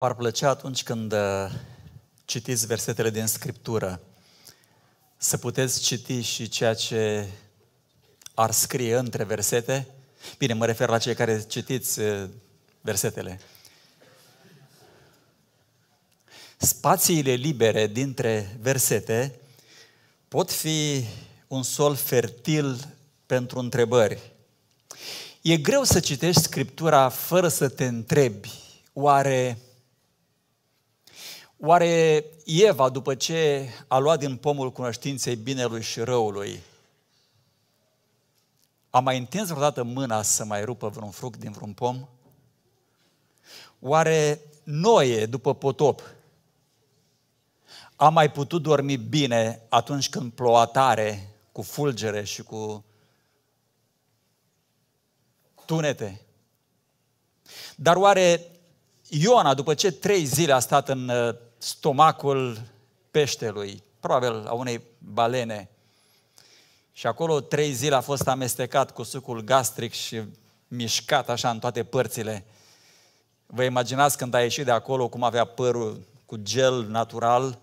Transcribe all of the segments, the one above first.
ar plăcea atunci când uh, citiți versetele din Scriptură să puteți citi și ceea ce ar scrie între versete. Bine, mă refer la cei care citiți uh, versetele. Spațiile libere dintre versete pot fi un sol fertil pentru întrebări. E greu să citești Scriptura fără să te întrebi, oare Oare Eva, după ce a luat din pomul cunoștinței binelui și răului, a mai întins vreodată mâna să mai rupă vreun fruct din vreun pom? Oare Noe, după potop, a mai putut dormi bine atunci când ploua tare, cu fulgere și cu tunete? Dar oare Iona, după ce trei zile a stat în stomacul peștelui, probabil a unei balene. Și acolo trei zile a fost amestecat cu sucul gastric și mișcat așa în toate părțile. Vă imaginați când a ieșit de acolo cum avea părul cu gel natural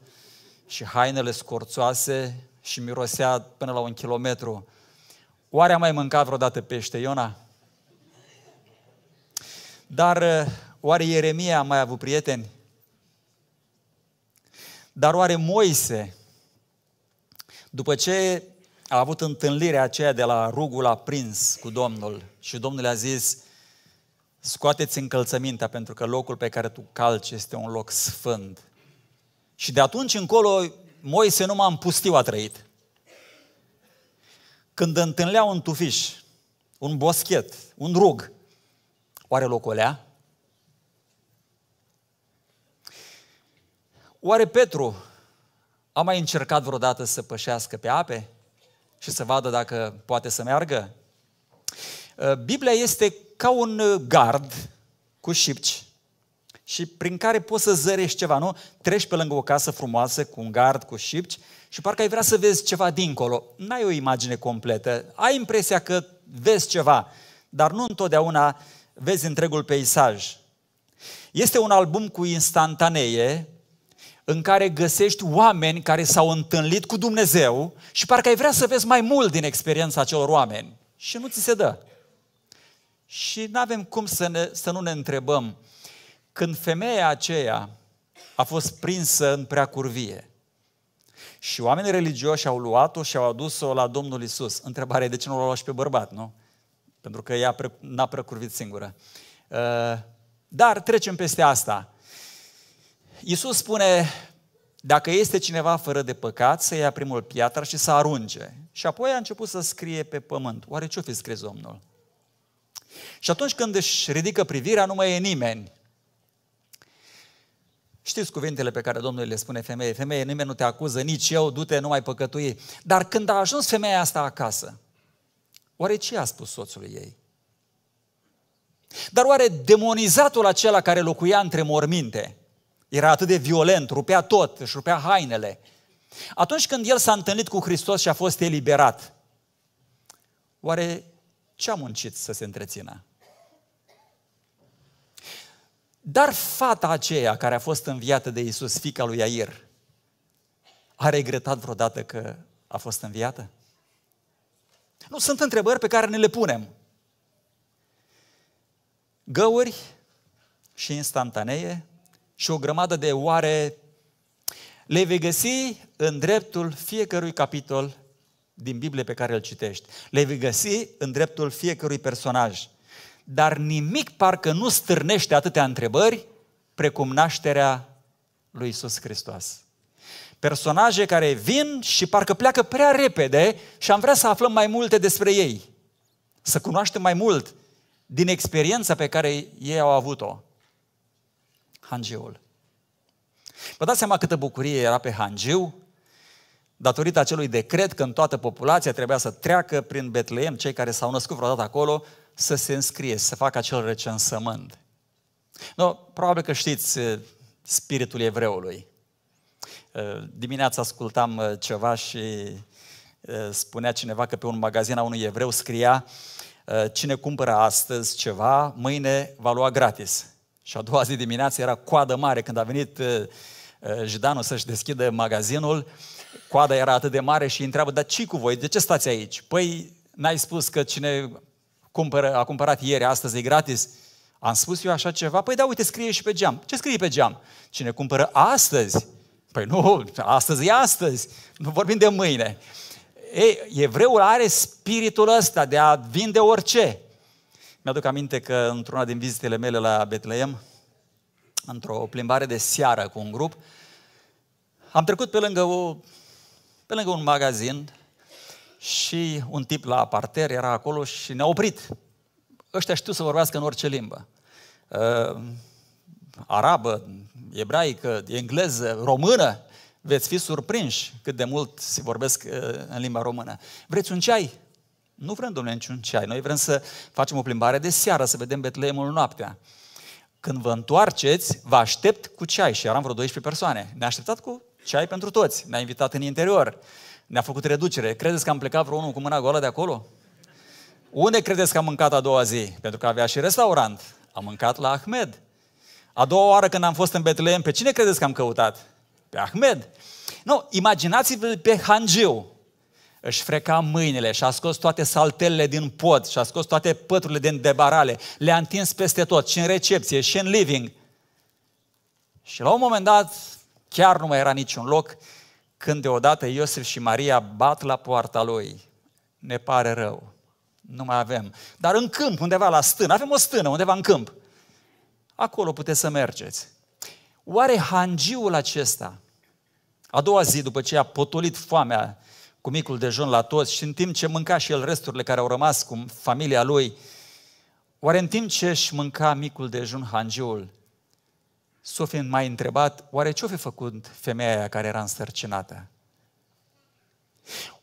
și hainele scorțoase și mirosea până la un kilometru. Oare a mai mâncat vreodată pește, Iona? Dar eh, oare Ieremia a mai avut prieteni? Dar oare Moise, după ce a avut întâlnirea aceea de la rugul aprins cu Domnul și Domnul a zis, scoateți încălțămintea pentru că locul pe care tu calci este un loc sfânt. Și de atunci încolo Moise numai în pustiu a trăit. Când întâlnea un tufiș, un boschet, un rug, oare locul ăla? Oare Petru a mai încercat vreodată să pășească pe ape și să vadă dacă poate să meargă? Uh, Biblia este ca un uh, gard cu șipci și prin care poți să zărești ceva, nu? Treci pe lângă o casă frumoasă cu un gard, cu șipci și parcă ai vrea să vezi ceva dincolo. N-ai o imagine completă, ai impresia că vezi ceva, dar nu întotdeauna vezi întregul peisaj. Este un album cu instantanee în care găsești oameni care s-au întâlnit cu Dumnezeu și parcă ai vrea să vezi mai mult din experiența acelor oameni și nu ți se dă. Și nu avem cum să, ne, să nu ne întrebăm, când femeia aceea a fost prinsă în prea curvie și oamenii religioși au luat-o și au adus-o la Domnul Isus. Întrebarea e de ce nu l-au luat și pe bărbat, nu? Pentru că ea n-a precurvit singură. Uh, dar trecem peste asta. Iisus spune, dacă este cineva fără de păcat, să ia primul piatra și să arunce. Și apoi a început să scrie pe pământ. Oare ce-o fi scris Domnul? Și atunci când își ridică privirea, nu mai e nimeni. Știți cuvintele pe care Domnul le spune femeie, femeie, nimeni nu te acuză, nici eu, du-te, nu mai păcătui. Dar când a ajuns femeia asta acasă, oare ce a spus soțului ei? Dar oare demonizatul acela care locuia între morminte, era atât de violent, rupea tot, își rupea hainele. Atunci când el s-a întâlnit cu Hristos și a fost eliberat, oare ce a muncit să se întrețină? Dar fata aceea care a fost înviată de Iisus, fica lui Iair, a regretat vreodată că a fost înviată? Nu, sunt întrebări pe care ne le punem. Găuri și instantanee, și o grămadă de oare le vei găsi în dreptul fiecărui capitol din Biblie pe care îl citești. Le vei găsi în dreptul fiecărui personaj. Dar nimic parcă nu stârnește atâtea întrebări precum nașterea lui Isus Hristos. Personaje care vin și parcă pleacă prea repede și am vrea să aflăm mai multe despre ei, să cunoaștem mai mult din experiența pe care ei au avut-o hangiul. Vă dați seama câtă bucurie era pe hangiu datorită acelui decret că în toată populația trebuia să treacă prin Betleem cei care s-au născut vreodată acolo să se înscrie, să facă acel recensământ. No, probabil că știți eh, spiritul evreului. Eh, dimineața ascultam eh, ceva și spunea cineva că pe un magazin a unui evreu scria cine cumpără astăzi ceva, mâine va lua gratis. Și a doua zi dimineață era coadă mare când a venit uh, uh, Jidanul să-și deschidă magazinul, coada era atât de mare și îi întreabă, dar ce cu voi, de ce stați aici? Păi, n-ai spus că cine cumpără, a cumpărat ieri, astăzi e gratis? Am spus eu așa ceva? Păi da, uite, scrie și pe geam. Ce scrie pe geam? Cine cumpără astăzi? Păi nu, astăzi e astăzi, nu vorbim de mâine. Ei, evreul are spiritul ăsta de a vinde orice. Mi-aduc aminte că într-una din vizitele mele la Betleem, într-o plimbare de seară cu un grup, am trecut pe lângă, o, pe lângă un magazin și un tip la parter era acolo și ne-a oprit. Ăștia știu să vorbească în orice limbă. Uh, arabă, ebraică, engleză, română. Veți fi surprinși cât de mult se vorbesc uh, în limba română. Vreți un ceai? Nu vrem, domnule, niciun ceai. Noi vrem să facem o plimbare de seară, să vedem Betleemul noaptea. Când vă întoarceți, vă aștept cu ceai. Și eram vreo 12 persoane. Ne-a așteptat cu ceai pentru toți. Ne-a invitat în interior. Ne-a făcut reducere. Credeți că am plecat vreunul cu mâna goală de acolo? Unde credeți că am mâncat a doua zi? Pentru că avea și restaurant. Am mâncat la Ahmed. A doua oară când am fost în Betleem, pe cine credeți că am căutat? Pe Ahmed. Nu, imaginați-vă pe Hangiu, își freca mâinile și a scos toate saltelele din pod și a scos toate păturile din debarale, le-a întins peste tot, și în recepție, și în living. Și la un moment dat, chiar nu mai era niciun loc, când deodată Iosif și Maria bat la poarta lui. Ne pare rău, nu mai avem. Dar în câmp, undeva la stână, avem o stână, undeva în câmp. Acolo puteți să mergeți. Oare hangiul acesta, a doua zi după ce a potolit foamea cu micul dejun la toți și în timp ce mânca și el resturile care au rămas cu familia lui, oare în timp ce își mânca micul dejun hangiul, s-o fi mai întrebat, oare ce-o fi făcut femeia aia care era însărcinată?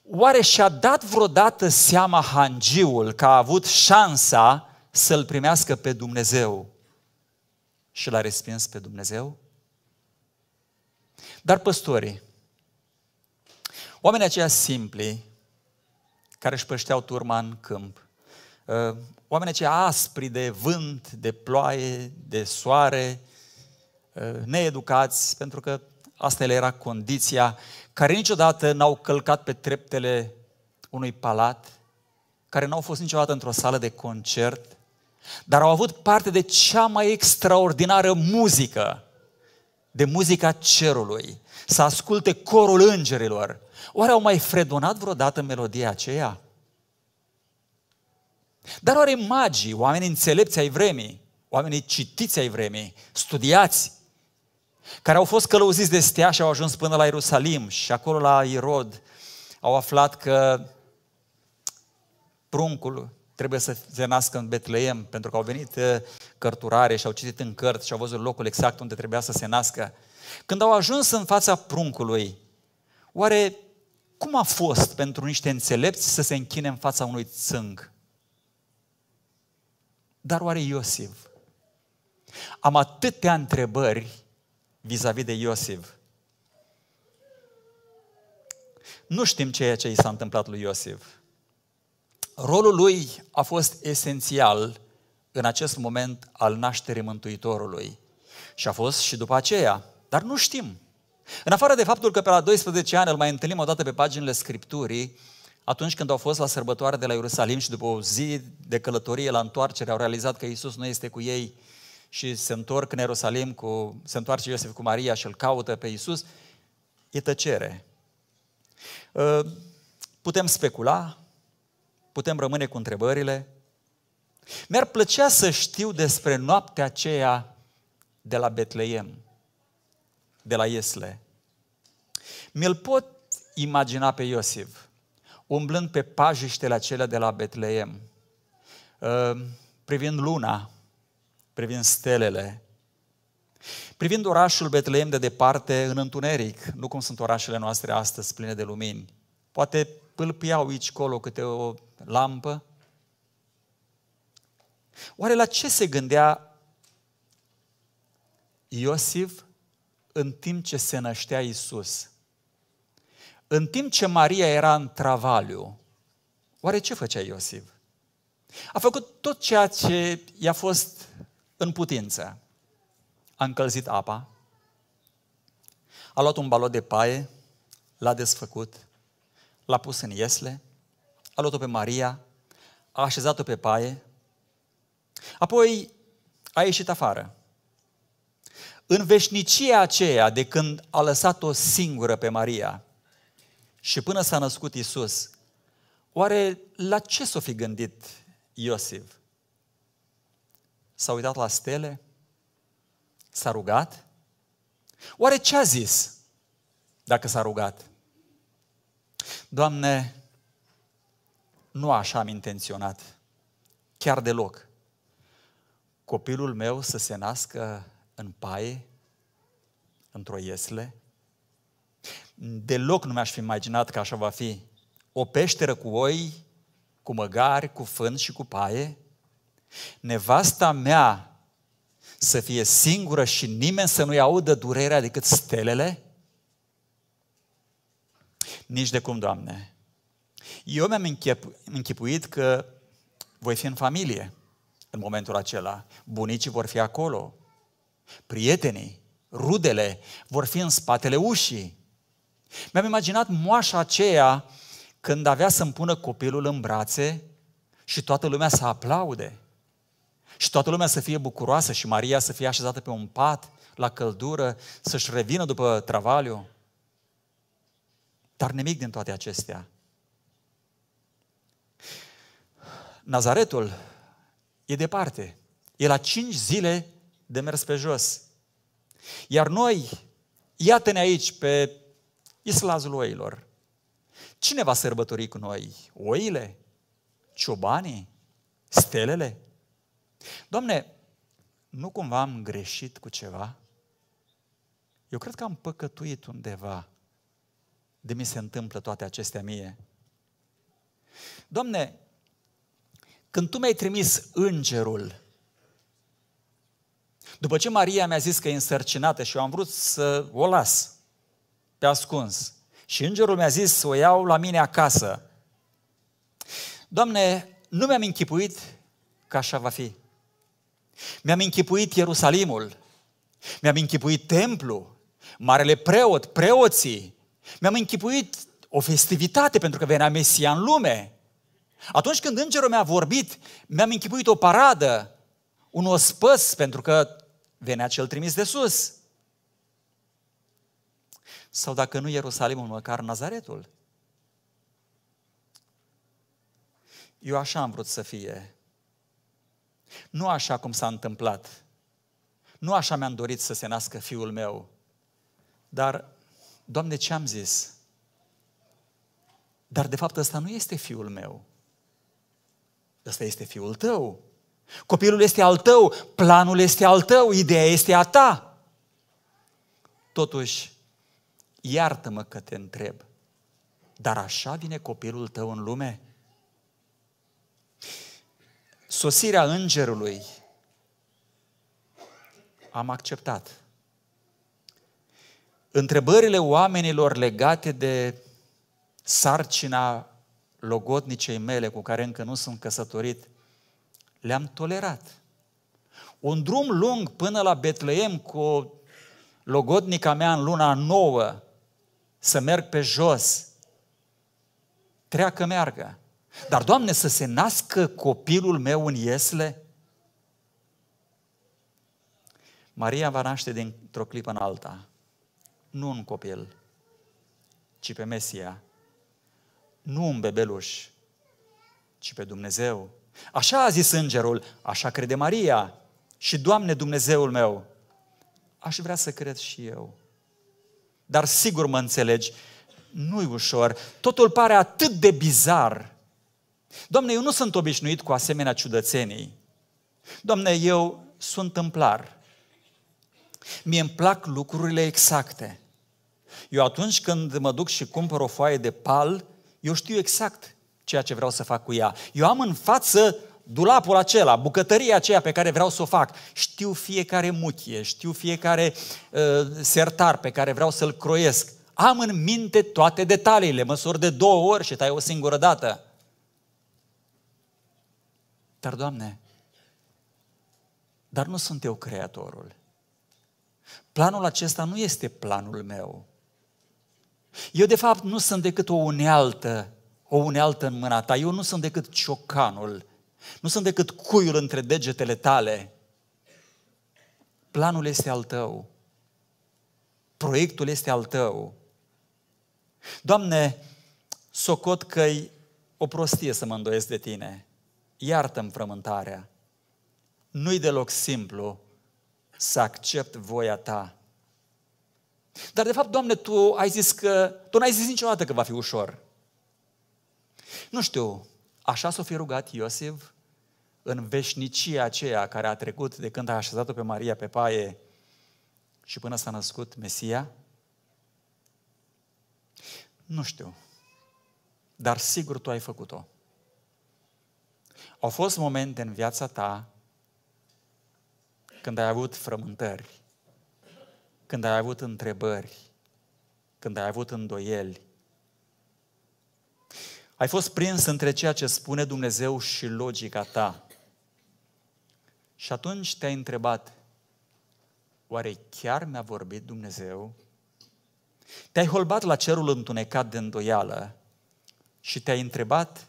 Oare și-a dat vreodată seama hangiul că a avut șansa să-L primească pe Dumnezeu și l-a respins pe Dumnezeu? Dar păstorii, Oamenii aceia simpli, care își pășteau turma în câmp, ă, oamenii aceia aspri de vânt, de ploaie, de soare, ă, needucați, pentru că asta le era condiția, care niciodată n-au călcat pe treptele unui palat, care n-au fost niciodată într-o sală de concert, dar au avut parte de cea mai extraordinară muzică, de muzica cerului, să asculte corul îngerilor, Oare au mai fredonat vreodată melodia aceea? Dar oare magii, oamenii înțelepți ai vremii, oamenii citiți ai vremii, studiați, care au fost călăuziți de stea și au ajuns până la Ierusalim și acolo la Irod, au aflat că pruncul trebuie să se nască în Betleem, pentru că au venit uh, cărturare și au citit în cărți și au văzut locul exact unde trebuia să se nască. Când au ajuns în fața pruncului, oare cum a fost pentru niște înțelepți să se închine în fața unui țâng? Dar oare Iosif? Am atâtea întrebări vis-a-vis de Iosif. Nu știm ceea ce i s-a întâmplat lui Iosif. Rolul lui a fost esențial în acest moment al nașterii Mântuitorului. Și a fost și după aceea. Dar nu știm. În afară de faptul că pe la 12 ani îl mai întâlnim o dată pe paginile Scripturii, atunci când au fost la sărbătoare de la Ierusalim și după o zi de călătorie la întoarcere au realizat că Isus nu este cu ei și se întorc în Ierusalim, cu, se întoarce Iosef cu Maria și îl caută pe Isus, e tăcere. Ă, putem specula, putem rămâne cu întrebările. Mi-ar plăcea să știu despre noaptea aceea de la Betleem de la Iesle. Mi-l pot imagina pe Iosif, umblând pe pajiștele acelea de la Betleem, uh, privind luna, privind stelele, privind orașul Betleem de departe în întuneric, nu cum sunt orașele noastre astăzi pline de lumini. Poate pâlpiau aici, colo, câte o lampă. Oare la ce se gândea Iosif în timp ce se năștea Isus. În timp ce Maria era în travaliu, oare ce făcea Iosif? A făcut tot ceea ce i-a fost în putință. A încălzit apa, a luat un balot de paie, l-a desfăcut, l-a pus în iesle, a luat-o pe Maria, a așezat-o pe paie, apoi a ieșit afară în veșnicia aceea de când a lăsat-o singură pe Maria și până s-a născut Isus, oare la ce s-o fi gândit Iosif? S-a uitat la stele? S-a rugat? Oare ce a zis dacă s-a rugat? Doamne, nu așa am intenționat, chiar deloc. Copilul meu să se nască în paie, într-o iesle. Deloc nu mi-aș fi imaginat că așa va fi. O peșteră cu oi, cu măgari, cu fân și cu paie. Nevasta mea să fie singură și nimeni să nu-i audă durerea decât stelele? Nici de cum, Doamne. Eu mi-am închipuit că voi fi în familie în momentul acela. Bunicii vor fi acolo, prietenii, rudele vor fi în spatele ușii. Mi-am imaginat moașa aceea când avea să-mi pună copilul în brațe și toată lumea să aplaude. Și toată lumea să fie bucuroasă și Maria să fie așezată pe un pat, la căldură, să-și revină după travaliu. Dar nimic din toate acestea. Nazaretul e departe. E la cinci zile de mers pe jos. Iar noi, iată-ne aici pe islazul oilor. Cine va sărbători cu noi? Oile? Ciobanii? Stelele? Doamne, nu cumva am greșit cu ceva? Eu cred că am păcătuit undeva de mi se întâmplă toate acestea mie. Doamne, când Tu mi-ai trimis îngerul după ce Maria mi-a zis că e însărcinată și eu am vrut să o las pe ascuns, și îngerul mi-a zis să o iau la mine acasă. Doamne, nu mi-am închipuit că așa va fi. Mi-am închipuit Ierusalimul, mi-am închipuit templu, marele preot, preoții, mi-am închipuit o festivitate pentru că venea Mesia în lume. Atunci când îngerul mi-a vorbit, mi-am închipuit o paradă, un ospăs pentru că venea cel trimis de sus. Sau dacă nu Ierusalimul, măcar Nazaretul. Eu așa am vrut să fie. Nu așa cum s-a întâmplat. Nu așa mi-am dorit să se nască fiul meu. Dar, Doamne, ce am zis? Dar de fapt ăsta nu este fiul meu. Ăsta este fiul tău. Copilul este al tău, planul este al tău, ideea este a ta. Totuși, iartă-mă că te întreb, dar așa vine copilul tău în lume? Sosirea îngerului am acceptat. Întrebările oamenilor legate de sarcina logodnicei mele cu care încă nu sunt căsătorit le-am tolerat. Un drum lung până la Betleem cu logodnica mea în luna nouă, să merg pe jos, treacă meargă. Dar, Doamne, să se nască copilul meu în iesle? Maria va naște dintr-o clipă în alta. Nu un copil, ci pe Mesia. Nu un bebeluș, ci pe Dumnezeu Așa a zis îngerul, așa crede Maria. Și Doamne Dumnezeul meu, aș vrea să cred și eu. Dar sigur mă înțelegi, nu-i ușor. Totul pare atât de bizar. Doamne, eu nu sunt obișnuit cu asemenea ciudățenii. Doamne, eu sunt templar. Mie îmi plac lucrurile exacte. Eu atunci când mă duc și cumpăr o foaie de pal, eu știu exact ceea ce vreau să fac cu ea. Eu am în față dulapul acela, bucătăria aceea pe care vreau să o fac. Știu fiecare muchie, știu fiecare uh, sertar pe care vreau să-l croiesc. Am în minte toate detaliile, măsuri de două ori și tai o singură dată. Dar, Doamne, dar nu sunt eu creatorul. Planul acesta nu este planul meu. Eu, de fapt, nu sunt decât o unealtă o unealtă în mâna ta. Eu nu sunt decât ciocanul, nu sunt decât cuiul între degetele tale. Planul este al tău. Proiectul este al tău. Doamne, socot că-i o prostie să mă îndoiesc de tine. Iartă-mi frământarea. Nu-i deloc simplu să accept voia ta. Dar de fapt, Doamne, Tu ai zis că, Tu n-ai zis niciodată că va fi ușor. Nu știu, așa s-o fi rugat Iosif în veșnicia aceea care a trecut de când a așezat-o pe Maria pe paie și până s-a născut Mesia? Nu știu, dar sigur tu ai făcut-o. Au fost momente în viața ta când ai avut frământări, când ai avut întrebări, când ai avut îndoieli, ai fost prins între ceea ce spune Dumnezeu și logica ta. Și atunci te-ai întrebat, oare chiar mi-a vorbit Dumnezeu? Te-ai holbat la cerul întunecat de îndoială și te-ai întrebat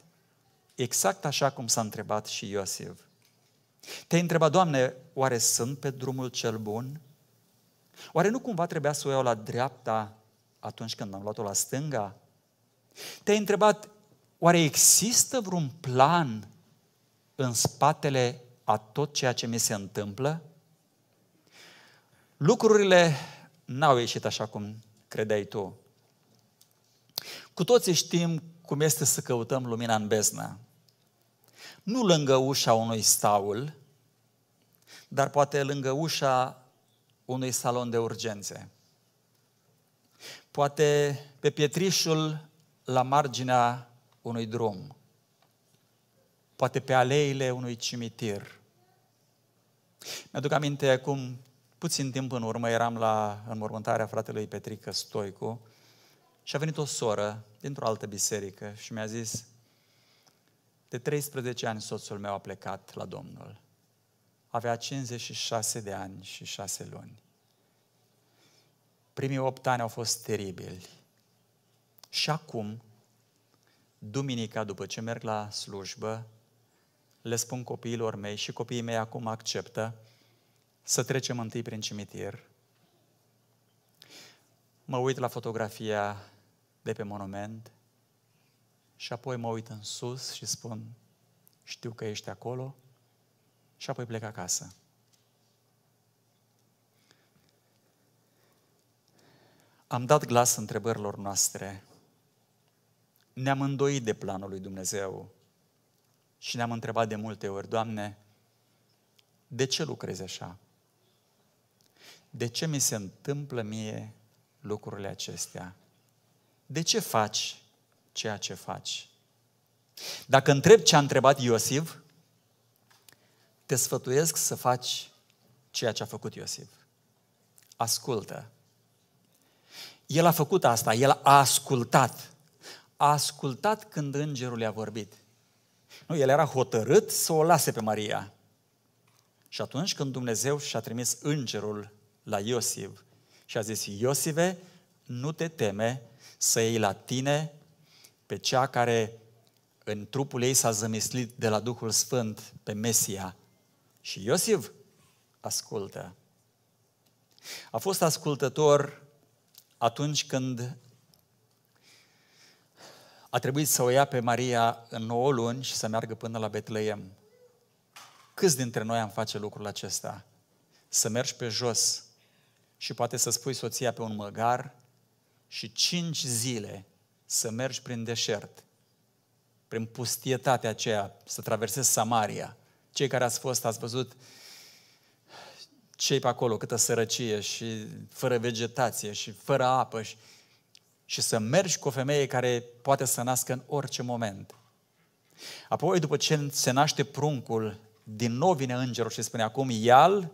exact așa cum s-a întrebat și Iosif. Te-ai întrebat, Doamne, oare sunt pe drumul cel bun? Oare nu cumva trebuia să o iau la dreapta atunci când am luat-o la stânga? Te-ai întrebat, Oare există vreun plan în spatele a tot ceea ce mi se întâmplă? Lucrurile n-au ieșit așa cum credeai tu. Cu toții știm cum este să căutăm lumina în beznă. Nu lângă ușa unui staul, dar poate lângă ușa unui salon de urgențe. Poate pe pietrișul la marginea unui drum, poate pe aleile unui cimitir. Mi-aduc aminte acum puțin timp în urmă eram la înmormântarea fratelui Petrică Stoicu și a venit o soră dintr-o altă biserică și mi-a zis de 13 ani soțul meu a plecat la Domnul. Avea 56 de ani și 6 luni. Primii 8 ani au fost teribili. Și acum duminica după ce merg la slujbă, le spun copiilor mei și copiii mei acum acceptă să trecem întâi prin cimitir. Mă uit la fotografia de pe monument și apoi mă uit în sus și spun, știu că ești acolo și apoi plec acasă. Am dat glas întrebărilor noastre ne-am îndoit de planul lui Dumnezeu și ne-am întrebat de multe ori, Doamne, de ce lucrezi așa? De ce mi se întâmplă mie lucrurile acestea? De ce faci ceea ce faci? Dacă întreb ce a întrebat Iosif, te sfătuiesc să faci ceea ce a făcut Iosif. Ascultă. El a făcut asta, el a ascultat a ascultat când îngerul i-a vorbit. Nu, el era hotărât să o lase pe Maria. Și atunci când Dumnezeu și-a trimis îngerul la Iosif și a zis, Iosive, nu te teme să iei la tine pe cea care în trupul ei s-a zămislit de la Duhul Sfânt pe Mesia. Și Iosif ascultă. A fost ascultător atunci când a trebuit să o ia pe Maria în 9 luni și să meargă până la Betleem. Câți dintre noi am face lucrul acesta? Să mergi pe jos și poate să spui soția pe un măgar și cinci zile să mergi prin deșert, prin pustietatea aceea, să traversezi Samaria. Cei care ați fost, ați văzut cei pe acolo, câtă sărăcie și fără vegetație și fără apă și și să mergi cu o femeie care poate să nască în orice moment. Apoi, după ce se naște pruncul, din nou vine îngerul și spune acum, ia-l,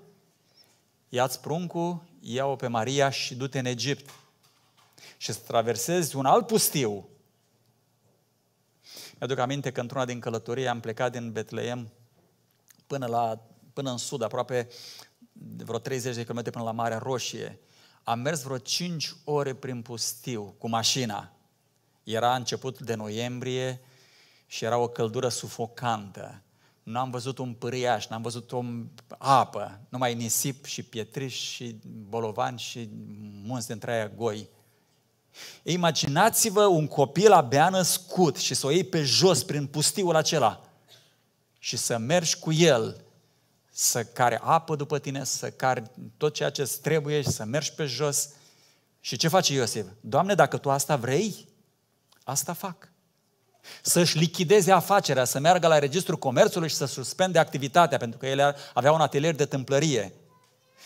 ia-ți pruncul, ia-o pe Maria și du-te în Egipt. Și să traversezi un alt pustiu. Mi-aduc aminte că într-una din călătorie am plecat din Betleem până, la, până în sud, aproape vreo 30 de km până la Marea Roșie. Am mers vreo 5 ore prin pustiu cu mașina. Era început de noiembrie și era o căldură sufocantă. Nu am văzut un pâriaș, n-am văzut o apă, numai nisip și pietriș și bolovan și munți dintre aia goi. Imaginați-vă un copil abia născut și să o iei pe jos prin pustiul acela și să mergi cu el să care apă după tine, să care tot ceea ce îți trebuie și să mergi pe jos. Și ce face Iosif? Doamne, dacă tu asta vrei, asta fac. Să-și lichideze afacerea, să meargă la registrul comerțului și să suspende activitatea, pentru că el avea un atelier de tâmplărie.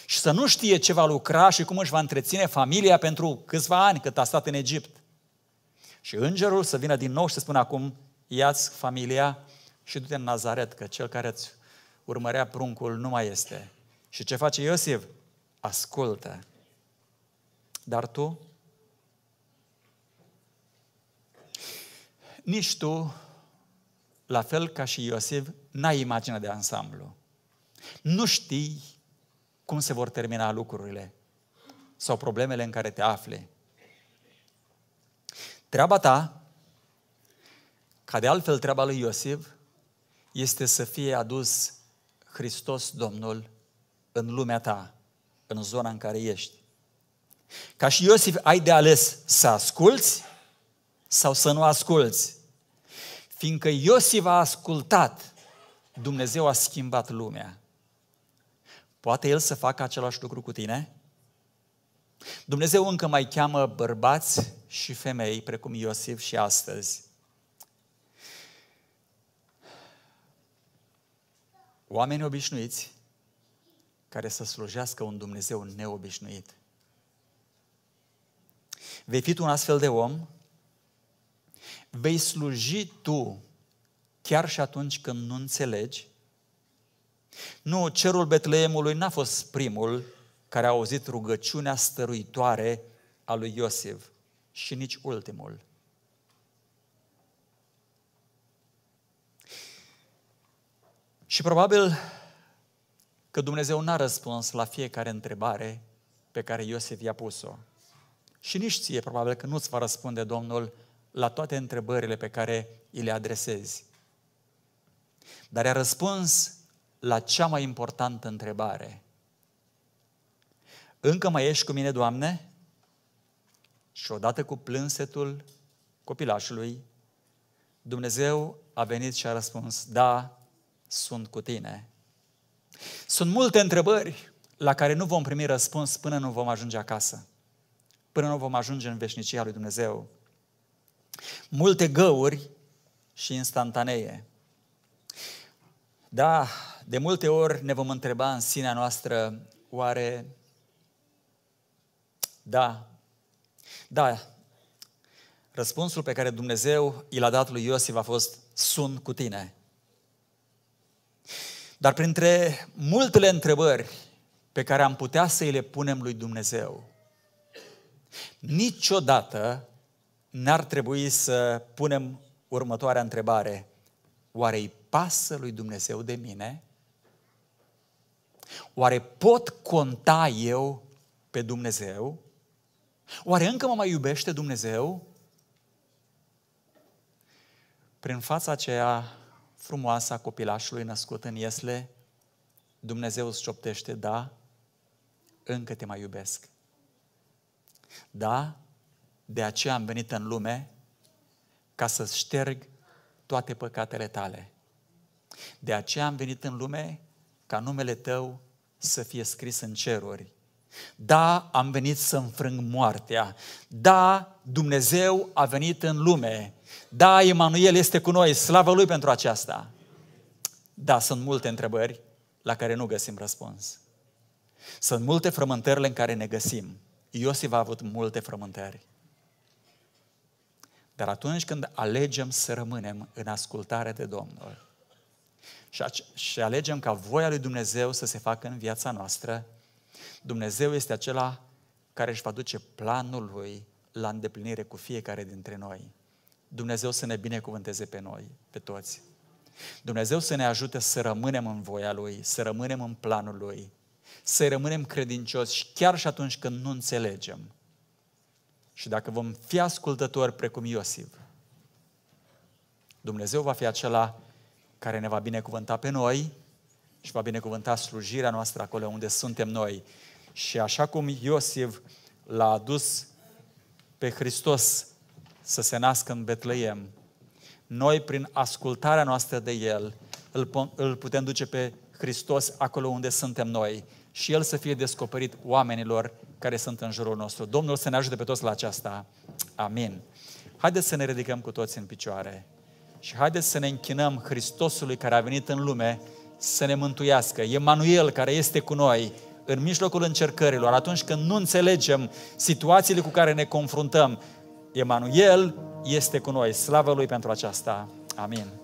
Și să nu știe ce va lucra și cum își va întreține familia pentru câțiva ani cât a stat în Egipt. Și îngerul să vină din nou și să spună acum, ia-ți familia și du-te în Nazaret, că cel care îți urmărea pruncul, nu mai este. Și ce face Iosif? Ascultă. Dar tu? Nici tu, la fel ca și Iosif, n-ai imagine de ansamblu. Nu știi cum se vor termina lucrurile sau problemele în care te afli. Treaba ta, ca de altfel treaba lui Iosif, este să fie adus Hristos Domnul în lumea ta, în zona în care ești. Ca și Iosif ai de ales să asculți sau să nu asculți. Fiindcă Iosif a ascultat, Dumnezeu a schimbat lumea. Poate El să facă același lucru cu tine? Dumnezeu încă mai cheamă bărbați și femei, precum Iosif și astăzi. oameni obișnuiți care să slujească un Dumnezeu neobișnuit. Vei fi tu un astfel de om, vei sluji tu chiar și atunci când nu înțelegi. Nu, cerul Betleemului n-a fost primul care a auzit rugăciunea stăruitoare a lui Iosif și nici ultimul. Și probabil că Dumnezeu n-a răspuns la fiecare întrebare pe care Iosif i-a pus-o. Și nici ție probabil că nu-ți va răspunde Domnul la toate întrebările pe care îi le adresezi. Dar a răspuns la cea mai importantă întrebare. Încă mai ești cu mine, Doamne? Și odată cu plânsetul copilașului, Dumnezeu a venit și a răspuns, da, sunt cu tine. Sunt multe întrebări la care nu vom primi răspuns până nu vom ajunge acasă, până nu vom ajunge în veșnicia lui Dumnezeu. Multe găuri și instantanee. Da, de multe ori ne vom întreba în sinea noastră, oare, da, da, răspunsul pe care Dumnezeu i l-a dat lui Iosif a fost, sunt cu tine. Dar printre multele întrebări pe care am putea să îi le punem lui Dumnezeu, niciodată n-ar trebui să punem următoarea întrebare. Oare îi pasă lui Dumnezeu de mine? Oare pot conta eu pe Dumnezeu? Oare încă mă mai iubește Dumnezeu? Prin fața aceea frumoasă a copilașului născut în iesle, Dumnezeu îți șoptește, da, încă te mai iubesc. Da, de aceea am venit în lume ca să șterg toate păcatele tale. De aceea am venit în lume ca numele tău să fie scris în ceruri. Da, am venit să înfrâng moartea. Da, Dumnezeu a venit în lume da, Emanuel este cu noi, slavă Lui pentru aceasta. Da, sunt multe întrebări la care nu găsim răspuns. Sunt multe frământările în care ne găsim. Iosif a avut multe frământări. Dar atunci când alegem să rămânem în ascultare de Domnul și alegem ca voia lui Dumnezeu să se facă în viața noastră, Dumnezeu este acela care își va duce planul lui la îndeplinire cu fiecare dintre noi. Dumnezeu să ne binecuvânteze pe noi, pe toți. Dumnezeu să ne ajute să rămânem în voia Lui, să rămânem în planul Lui, să rămânem credincioși chiar și atunci când nu înțelegem. Și dacă vom fi ascultători precum Iosif, Dumnezeu va fi acela care ne va binecuvânta pe noi și va binecuvânta slujirea noastră acolo unde suntem noi. Și așa cum Iosif l-a adus pe Hristos să se nască în Betleem. Noi, prin ascultarea noastră de El, îl, putem duce pe Hristos acolo unde suntem noi și El să fie descoperit oamenilor care sunt în jurul nostru. Domnul să ne ajute pe toți la aceasta. Amin. Haideți să ne ridicăm cu toți în picioare și haideți să ne închinăm Hristosului care a venit în lume să ne mântuiască. Emanuel care este cu noi în mijlocul încercărilor, atunci când nu înțelegem situațiile cu care ne confruntăm, Emanuel este cu noi. Slavă Lui pentru aceasta. Amin.